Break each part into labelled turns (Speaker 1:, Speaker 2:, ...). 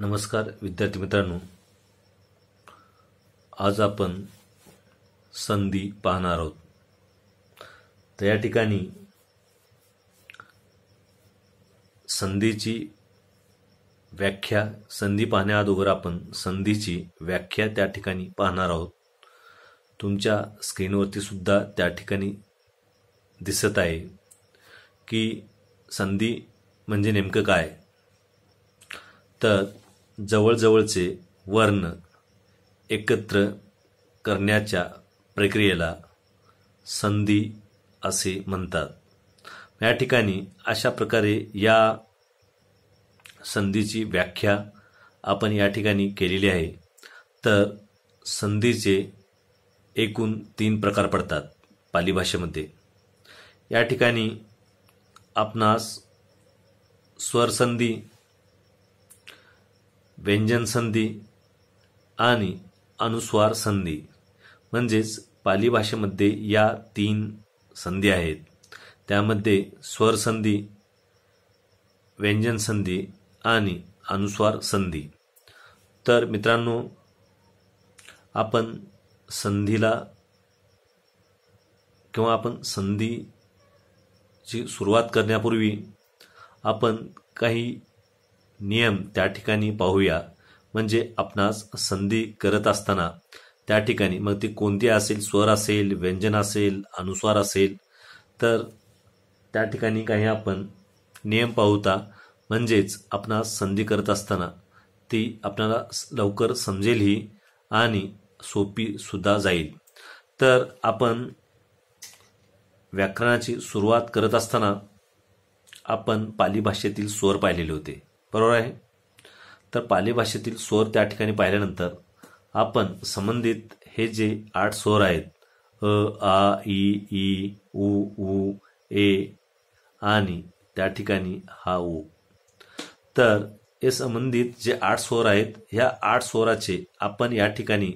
Speaker 1: नमस्कार विद्यार्थी मित्रांनो आज आपण संधी पाहणार आहोत तर या ठिकाणी संधीची व्याख्या संधी पाहण्याअगोदर आपण संधीची व्याख्या त्या ठिकाणी पाहणार आहोत तुमच्या स्क्रीनवरती सुद्धा त्या ठिकाणी दिसत आहे की संधी म्हणजे नेमकं काय तर जवळजवळचे वर्ण एकत्र करण्याच्या प्रक्रियेला संधी असे म्हणतात या ठिकाणी अशा प्रकारे या संधीची व्याख्या आपण या ठिकाणी केलेली आहे तर संधीचे एकूण तीन प्रकार पडतात पाली भाषेमध्ये या ठिकाणी आपणास स्वरसंधी व्यंजन संधी आणि अनुस्वार संधी म्हणजेच पाली भाषेमध्ये या तीन संधी आहेत त्यामध्ये स्वर संधी व्यंजन संधी आणि अनुस्वार संधी तर मित्रांनो आपण संधीला किंवा आपण संधीची सुरुवात करण्यापूर्वी आपण काही नियम त्या ठिकाणी पाहूया म्हणजे आपणास संधी करत असताना त्या ठिकाणी मग ती कोणती असेल स्वर असेल व्यंजन असेल अनुस्वार असेल तर त्या ठिकाणी काही आपण नियम पाहूता म्हणजेच आपणास संधी करत असताना ती आपल्याला लवकर समजेलही आणि सोपीसुद्धा जाईल तर आपण व्याकरणाची सुरुवात करत असताना आपण पाली भाषेतील स्वर पाहिलेले होते बरोबर आहे तर पाली स्वर त्या ठिकाणी पाहिल्यानंतर आपण संबंधित हे जे आठ स्वर आहेत अ आ ई ई उ उ ए आणि त्या ठिकाणी हा ऊ तर हे संबंधित जे आठ स्वर आहेत ह्या आठ स्वराचे आपण या ठिकाणी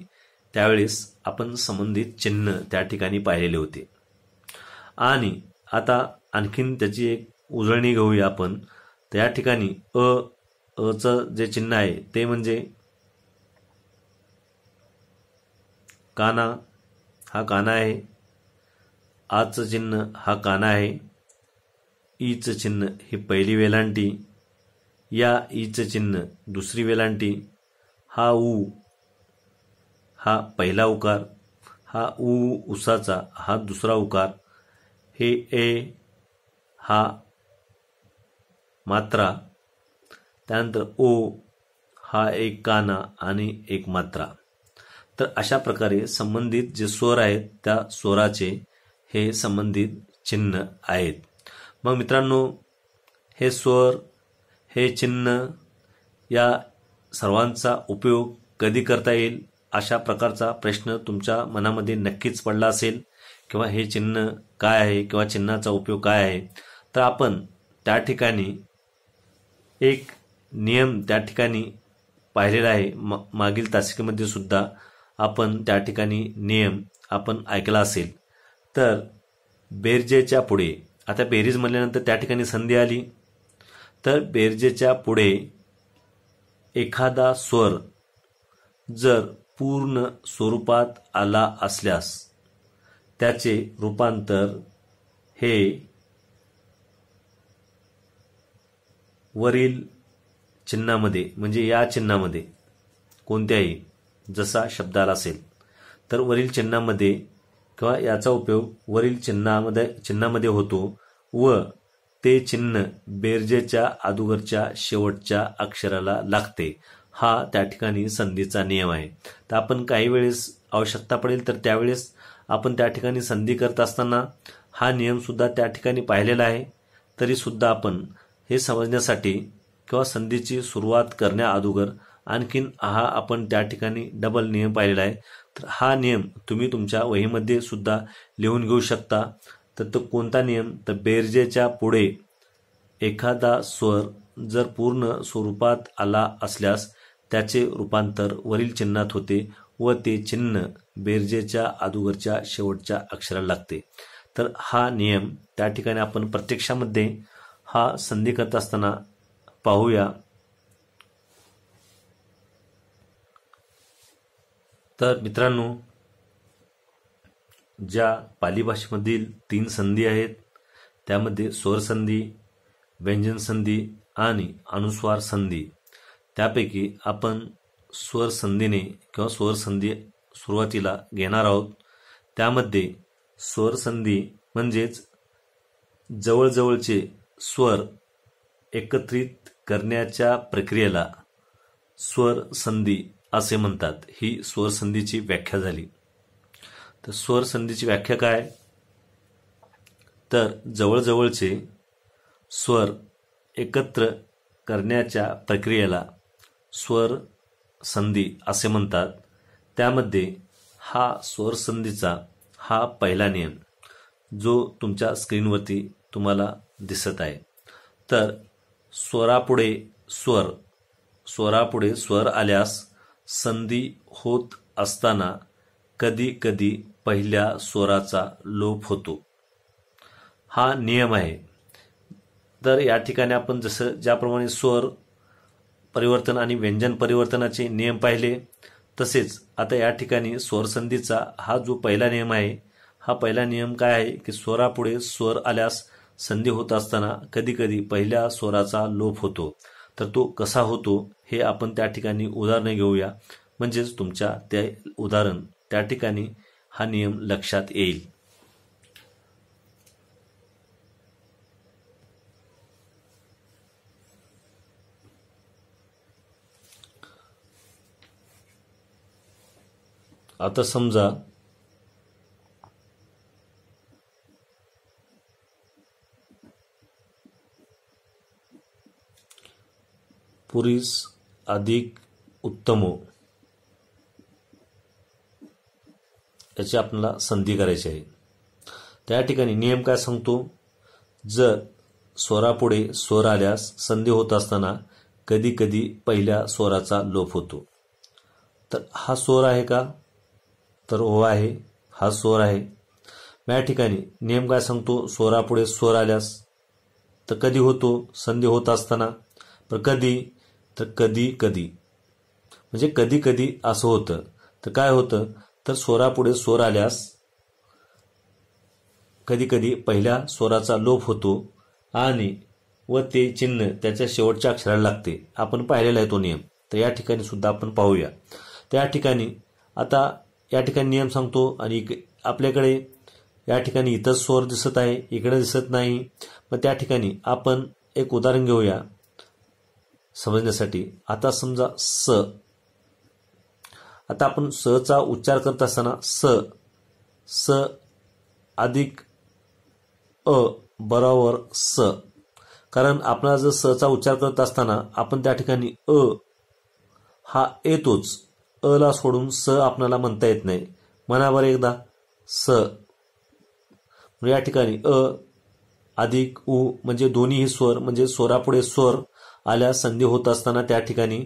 Speaker 1: त्यावेळेस आपण संबंधित चिन्ह त्या ठिकाणी पाहिलेले होते आणि आता आणखीन त्याची एक उजळणी घेऊया आपण तर या ठिकाणी अ अचं जे चिन्ह आहे ते म्हणजे काना हा काना आहे आचं चिन्ह हा काना आहे ईचं चिन्ह ही पहिली वेलांटी या ईचं चिन्ह दुसरी वेलांटी हा ऊ हा पहिला उकार हा उ उसाचा हा दुसरा उकार हे ए हा मात्रा त्यानंतर ओ हा एक काना आणि एक मात्रा तर अशा प्रकारे संबंधित जे स्वर आहेत त्या स्वराचे हे संबंधित चिन्ह आहेत मग मित्रांनो हे स्वर हे चिन्ह या सर्वांचा उपयोग कधी करता येईल अशा प्रकारचा प्रश्न तुमच्या मनामध्ये नक्कीच पडला असेल किंवा हे चिन्ह काय आहे किंवा चिन्हाचा उपयोग काय आहे तर आपण त्या ठिकाणी एक नियम त्या ठिकाणी पाहिलेला आहे मागील तासिकेमध्ये सुद्धा आपण त्या ठिकाणी नियम आपण ऐकला असेल तर बेरजेच्या पुढे आता बेरीज म्हणल्यानंतर त्या ठिकाणी संधी आली तर बेरजेच्या पुढे एखादा स्वर जर पूर्ण स्वरूपात आला असल्यास त्याचे रूपांतर हे वरील चिन्हामध्ये म्हणजे या चिन्हामध्ये कोणत्याही जसा शब्दाला असेल तर वरील चिन्हामध्ये किंवा याचा उपयोग वरील चिन्हामध्ये चिन्हामध्ये होतो व ते चिन्ह बेरजेच्या अदुगरच्या शेवटच्या अक्षराला लागते हा त्या ठिकाणी संधीचा नियम आहे तर आपण काही वेळेस आवश्यकता पडेल तर त्यावेळेस आपण त्या ठिकाणी संधी करत असताना हा नियम सुद्धा त्या ठिकाणी पाहिलेला आहे तरीसुद्धा आपण हे समजण्यासाठी किंवा संधीची सुरुवात करण्या करण्याअगोदर आणखीन हा आपण त्या ठिकाणी डबल नियम पाहिलेला आहे तर हा नियम तुम्ही तुमच्या वहीमध्ये सुद्धा लिहून घेऊ शकता तर तो कोणता नियम तर बेरजेच्या पुढे एखादा स्वर जर पूर्ण स्वरूपात आला असल्यास त्याचे रूपांतर वरील चिन्हात होते व ते चिन्ह बेरजेच्या अदुगरच्या शेवटच्या अक्षराला लागते तर हा नियम त्या ठिकाणी आपण प्रत्यक्षामध्ये हा संधी करत असताना पाहूया तर मित्रांनो ज्या पाली तीन संधी आहेत त्यामध्ये स्वरसंधी संधी आणि अनुस्वार संधी त्यापैकी आपण स्वर संधीने किंवा स्वर संधी सुरुवातीला घेणार आहोत त्यामध्ये स्वरसंधी म्हणजेच जवळजवळचे स्वर एकत्रित करण्याच्या प्रक्रियेला स्वर संधी असे म्हणतात ही स्वर संधीची व्याख्या झाली तर स्वर संधीची व्याख्या काय तर जवळजवळचे स्वर एकत्र करण्याच्या प्रक्रियेला स्वर संधी असे म्हणतात त्यामध्ये हा स्वरसंधीचा हा पहिला नियम जो तुमच्या स्क्रीनवरती तुम्हाला दिसत आहे तर स्वरापुढे स्वर स्वरापुढे स्वर आल्यास संधी होत असताना कधी कधी पहिल्या स्वराचा लोप होतो हा नियम आहे तर या ठिकाणी आपण जसं ज्याप्रमाणे स्वर परिवर्तन आणि व्यंजन परिवर्तनाचे नियम पाहिले तसेच आता या ठिकाणी स्वरसंधीचा हा जो पहिला नियम आहे हा पहिला नियम काय आहे की स्वरापुढे स्वर आल्यास संधी होत असताना कधीकधी पहिल्या स्वराचा लोप होतो तर तो कसा होतो हे आपण त्या ठिकाणी उदाहरणे घेऊया म्हणजेच तुमच्या ते उदाहरण त्या ठिकाणी हा नियम लक्षात येईल आता समजा पुरीस अधिक हो याची आपल्याला संधी करायची आहे त्या ठिकाणी नियम काय सांगतो जर स्वरापुढे स्वर आल्यास संधी होत असताना कधी कधी पहिल्या स्वराचा लोप होतो तर हा स्वर आहे का तर ओ आहे हा स्वर आहे या ठिकाणी नियम काय सांगतो स्वरापुढे स्वर आल्यास तर कधी होतो संधी होत असताना पण कधी तर कधी कधी म्हणजे कधी कधी असं होतं तर काय होतं तर स्वरापुढे स्वर आल्यास कधी कधी पहिल्या स्वराचा लोप होतो आणि व ते चिन्ह त्याच्या शेवटच्या अक्षराला लागते आपण पाहिलेला आहे तो नियम तर या ठिकाणी सुद्धा आपण पाहूया त्या ठिकाणी आता या ठिकाणी नियम सांगतो आणि आपल्याकडे या ठिकाणी इथंच स्वर दिसत आहे इकडे दिसत नाही मग त्या ठिकाणी आपण एक उदाहरण घेऊया समजण्यासाठी आता समजा स आता आपण स चा उच्चार करत असताना स स अधिक अ बरोबर स कारण आपण जर स चा उच्चार करत असताना आपण त्या ठिकाणी अ हा येतोच अ ला सोडून स आपणाला म्हणता येत नाही मनावर एकदा स या ठिकाणी अ अधिक उ म्हणजे दोन्ही स्वर म्हणजे स्वरापुढे स्वर आल्या संधी होत असताना त्या ठिकाणी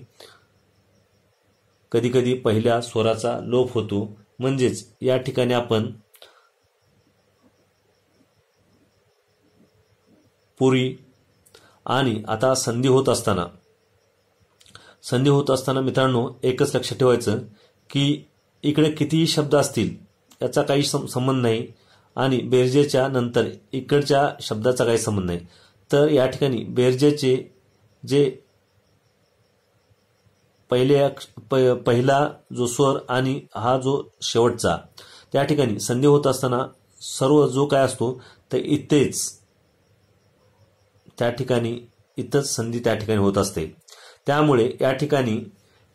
Speaker 1: कधीकधी पहिल्या स्वराचा लोप होतो म्हणजेच या ठिकाणी आपण पुरी आणि आता संधी होत असताना संधी होत असताना मित्रांनो एकच लक्षात ठेवायचं की इकडे कितीही शब्द असतील याचा काही संबंध नाही आणि बेरजेच्या नंतर इकडच्या शब्दाचा काही संबंध नाही तर या ठिकाणी बेरजेचे जे पहिले पहिला जो स्वर आणि हा जो शेवटचा त्या ठिकाणी संधी होत असताना सर्व जो काय असतो तर इथेच त्या ठिकाणी इथंच संधी त्या ठिकाणी होत असते त्यामुळे या ठिकाणी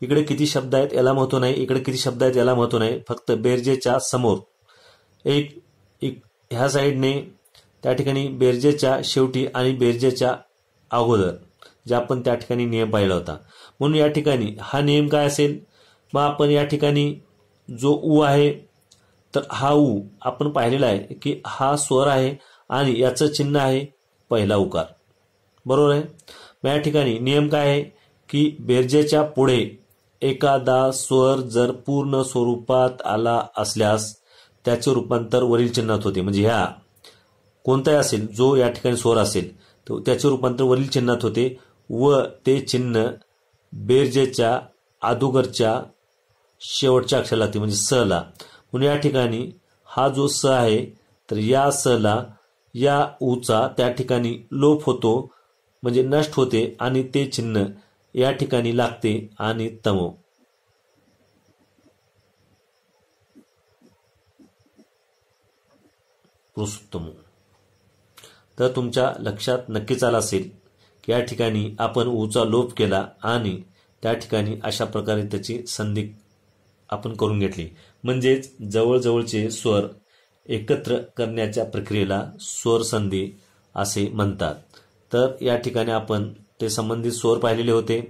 Speaker 1: इकडे किती शब्द आहेत याला महत्व नाही इकडे किती शब्द आहेत याला महत्व नाही फक्त बेरजेच्या समोर एक एक ह्या साईडने त्या ठिकाणी बेरजेच्या शेवटी आणि बेरजेच्या अगोदर जे आपण त्या ठिकाणी नियम पाहिला होता म्हणून या ठिकाणी हा नियम काय असेल मग आपण या ठिकाणी जो ऊ आहे तर हा ऊ आपण पाहिलेला आहे की हा स्वर आहे आणि याचं चिन्ह आहे पहिला उकार बरोबर आहे मग या ठिकाणी नियम काय आहे की बेरजेच्या पुढे एखादा स्वर जर पूर्ण स्वरूपात आला असल्यास त्याचे रूपांतर वरील चिन्हात होते म्हणजे ह्या कोणताही असेल जो या ठिकाणी स्वर असेल तो त्याचे रूपांतर वरील चिन्हात होते व ते चिन्ह बेर्जेच्या आदुगरच्या शेवटच्या अक्षराला लागते म्हणजे ला म्हणून या ठिकाणी हा जो स आहे तर या ला या उचा त्या ठिकाणी लोप होतो म्हणजे नष्ट होते आणि ते चिन्ह या ठिकाणी लागते आणि तमो तर तुमच्या लक्षात नक्कीच आला असेल या ठिकाणी आपण ऊचा लोप केला आणि त्या ठिकाणी अशा प्रकारे त्याची संधी आपण करून घेतली म्हणजेच जवळजवळचे स्वर एकत्र करण्याच्या प्रक्रियेला स्वर संधी असे म्हणतात तर या ठिकाणी आपण ते संबंधित स्वर पाहिलेले होते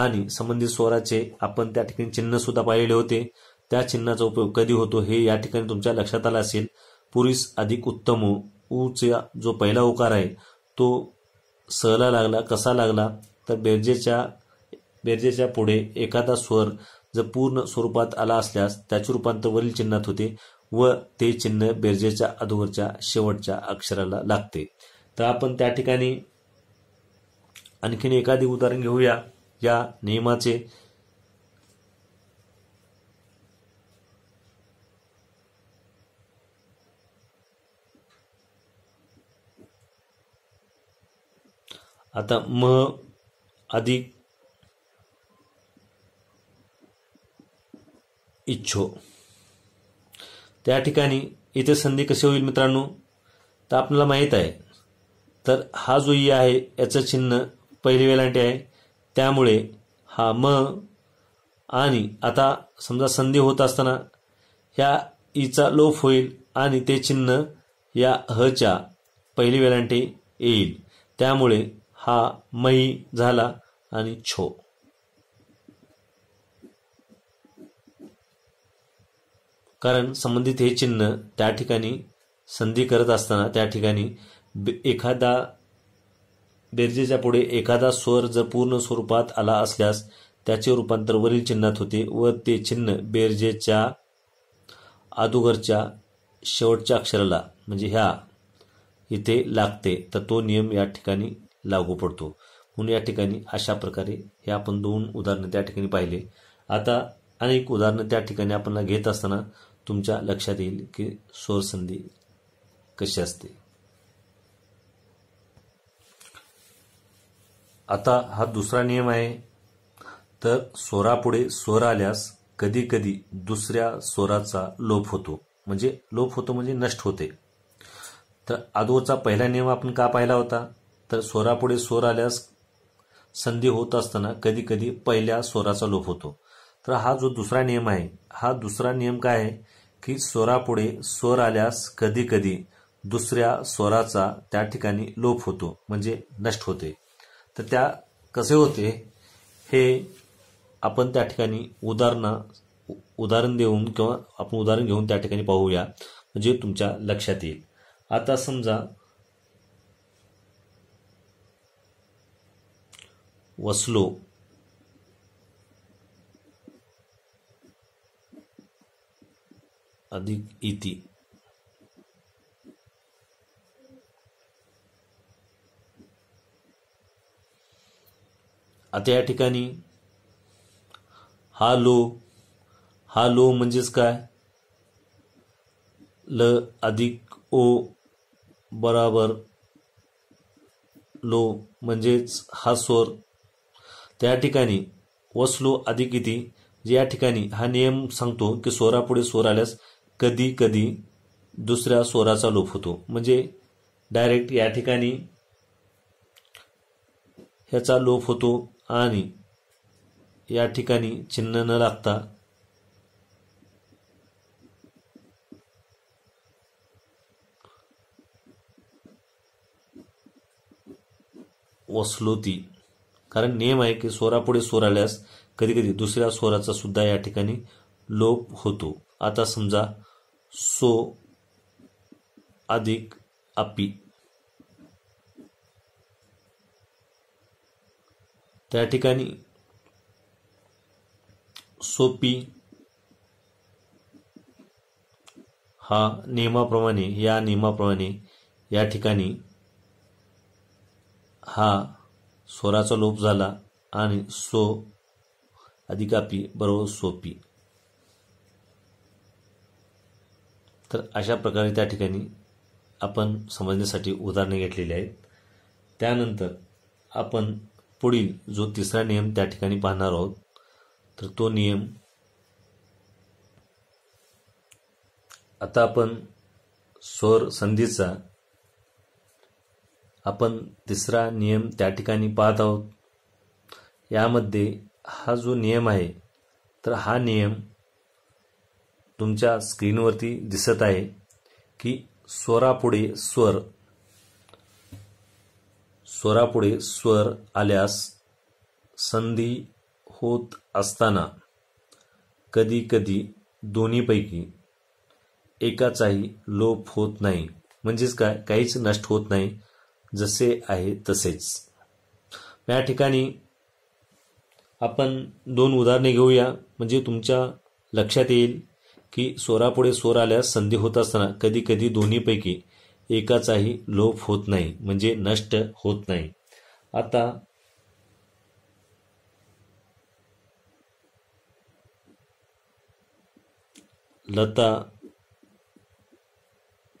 Speaker 1: आणि संबंधित स्वराचे आपण त्या ठिकाणी चिन्ह सुद्धा पाहिलेले होते त्या चिन्हाचा उपयोग कधी होतो हे या ठिकाणी तुमच्या लक्षात आलं असेल पुरीस अधिक उत्तम ऊचा जो पहिला उकार आहे तो सहला लागला कसा लागला तर बेरजेच्या बेरजेच्या पुढे एखादा स्वर जर पूर्ण स्वरूपात आला असल्यास त्याचे रूपांतर वरील चिन्हात होते व ते चिन्ह बेरजेच्या अधोवरच्या शेवटच्या अक्षराला लागते तर आपण त्या ठिकाणी आणखीन एखादी उदाहरण घेऊया या नियमाचे आता म अधिक इच्छो त्या ठिकाणी इथे संधी कशी होईल मित्रांनो तर आपल्याला माहीत आहे तर हा जो ई आहे याचं चिन्ह पहिली वेलांटी आहे त्यामुळे हा म आणि आता समजा संधी होत असताना ह्या ईचा लोप होईल आणि ते चिन्ह या हच्या पहिली वेलांटी येईल त्यामुळे हा मई झाला आणि छो कारण संबंधित हे चिन्ह त्या ठिकाणी संधी करत असताना त्या ठिकाणी एखादा बेरजेच्या पुढे एखादा स्वर जर पूर्ण स्वरूपात आला असल्यास त्याचे रूपांतर वरील चिन्हात होते व ते चिन्ह बेरजेच्या अदोगरच्या शेवटच्या अक्षराला म्हणजे ह्या इथे लागते तर तो नियम या ठिकाणी लागू पडतो म्हणून या ठिकाणी अशा प्रकारे हे आपण दोन उदाहरणं त्या ठिकाणी पाहिले आता अनेक उदाहरणं त्या ठिकाणी आपण घेत असताना तुमच्या लक्षात येईल की स्वरसंधी कशी असते आता हा दुसरा नियम आहे तर स्वरापुढे स्वर आल्यास कधी कधी दुसऱ्या स्वराचा लोप होतो म्हणजे लोप होतो म्हणजे नष्ट होते तर आदोचा पहिला नियम आपण का पाहिला होता तर स्वरापुढे स्वर आल्यास संधी होत असताना कधी कधी पहिल्या स्वराचा लोप होतो तर हा जो दुसरा नियम आहे हा दुसरा नियम काय आहे की स्वरापुढे स्वर आल्यास कधी कधी दुसऱ्या स्वराचा त्या ठिकाणी लोप होतो म्हणजे नष्ट होते तर त्या कसे होते हे आपण त्या ठिकाणी उदाहरणं उदाहरण देऊन किंवा आपण उदाहरण घेऊन त्या ठिकाणी पाहूया म्हणजे तुमच्या लक्षात येईल आता समजा वसलो अधिक इति आता या ठिकाणी हा लो हा लो म्हणजेच काय ल अधिक ओ बराबर लो म्हणजेच हा स्वर त्या ठिकाणी वसलो अधिक किती या ठिकाणी हा नियम सांगतो की स्वरापुढे स्वर आल्यास कधी कधी दुसऱ्या स्वराचा लोप होतो म्हणजे डायरेक्ट या ठिकाणी ह्याचा लोप होतो आणि या ठिकाणी चिन्ह न लागता ती कारण नियम आहे की स्वरापुढे स्वर आल्यास कधी कधी दुसऱ्या स्वराचा सुद्धा या ठिकाणी लोप होतो आता समजा सो अधिक आपी त्या ठिकाणी सोपी हा नियमाप्रमाणे या नियमाप्रमाणे या ठिकाणी हा स्वराचा लोप झाला आणि सो अधिकापी बरोबर सोपी तर अशा प्रकारे त्या ठिकाणी आपण समजण्यासाठी उदाहरणे घेतलेली आहेत त्यानंतर आपण पुढील जो तिसरा नियम त्या ठिकाणी पाहणार आहोत तर तो नियम आता आपण स्वर संधीचा आपण तिसरा नियम त्या ठिकाणी पाहत आहोत यामध्ये हा जो नियम आहे तर हा नियम तुमच्या स्क्रीनवरती दिसत आहे की स्वरापुढे स्वर स्वरापुढे स्वर आल्यास संधी होत असताना कधी कधी दोन्हीपैकी एकाचाही लोप होत नाही म्हणजेच काय काहीच नष्ट होत नाही जसे आहे तसेच या ठिकाणी आपण दोन उदाहरणे घेऊया म्हणजे तुमच्या लक्षात येईल की स्वरापुढे स्वर आल्यास संधी होत असताना कधी कधी दोन्हीपैकी एकाचाही लोप होत नाही म्हणजे नष्ट होत नाही आता लता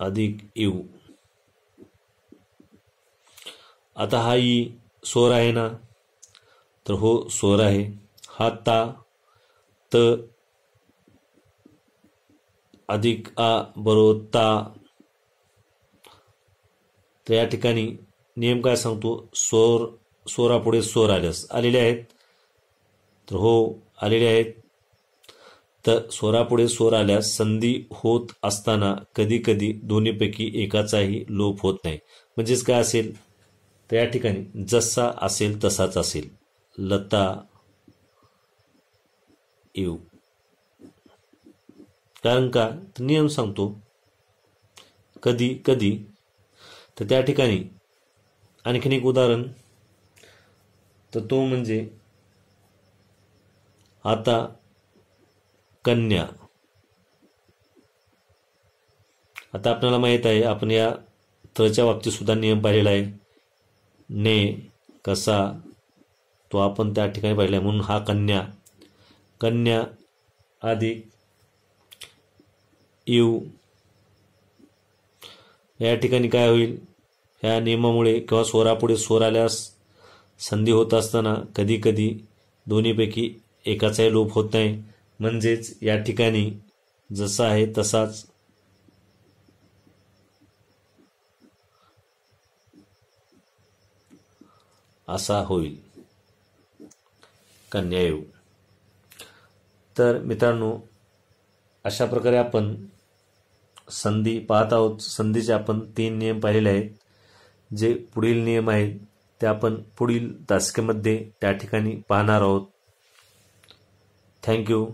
Speaker 1: अधिक येऊ आता हा ई स्वर आहे ना तर हो स्वर आहे हा ता त अधिक आ बरोबर ता तर या ठिकाणी नियम काय सांगतो स्वर स्वरापुढे स्वर आल्यास आलेले आहेत तर हो आलेले आहेत तर स्वरापुढे स्वर आल्यास संधी होत असताना कधी कधी दोन्हीपैकी एकाचाही लोप होत नाही म्हणजेच काय असेल तर या ठिकाणी जसा असेल तसाच असेल लता येऊ कारण का नियम सांगतो कधी कधी तर त्या ठिकाणी आणखीन एक उदाहरण तर तो म्हणजे आता कन्या आता आपल्याला माहीत आहे आपण या त्रच्या बाबतीत सुद्धा नियम पाहिलेला आहे ने कसा तो आपण त्या ठिकाणी पाहिला म्हणून हा कन्या कन्या अधिक येऊ या ठिकाणी काय होईल ह्या नियमामुळे किंवा स्वरापुढे स्वर आल्यास संधी होत असताना कधीकधी दोन्हीपैकी एकाचाही लोप होत नाही म्हणजेच या ठिकाणी जसा आहे तसाच असा होईल कन्यायोग तर मित्रांनो अशा प्रकारे आपण संधी पाहत आहोत संधीचे आपण तीन नियम पाहिले आहेत जे पुढील नियम आहेत ते आपण पुढील तासकेमध्ये त्या ठिकाणी पाहणार आहोत थँक्यू